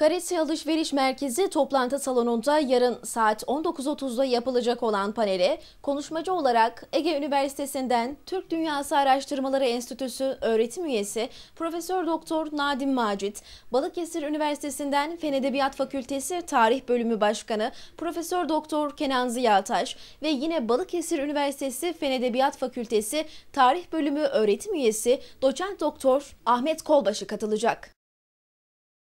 Karesi Alışveriş Merkezi toplantı salonunda yarın saat 19.30'da yapılacak olan panele konuşmacı olarak Ege Üniversitesi'nden Türk Dünyası Araştırmaları Enstitüsü öğretim üyesi Profesör Doktor Nadim Macit, Balıkesir Üniversitesi'nden Fen Edebiyat Fakültesi Tarih Bölümü Başkanı Profesör Doktor Kenan Ziyataş ve yine Balıkesir Üniversitesi Fen Edebiyat Fakültesi Tarih Bölümü öğretim üyesi Doçent Doktor Ahmet Kolbaşı katılacak.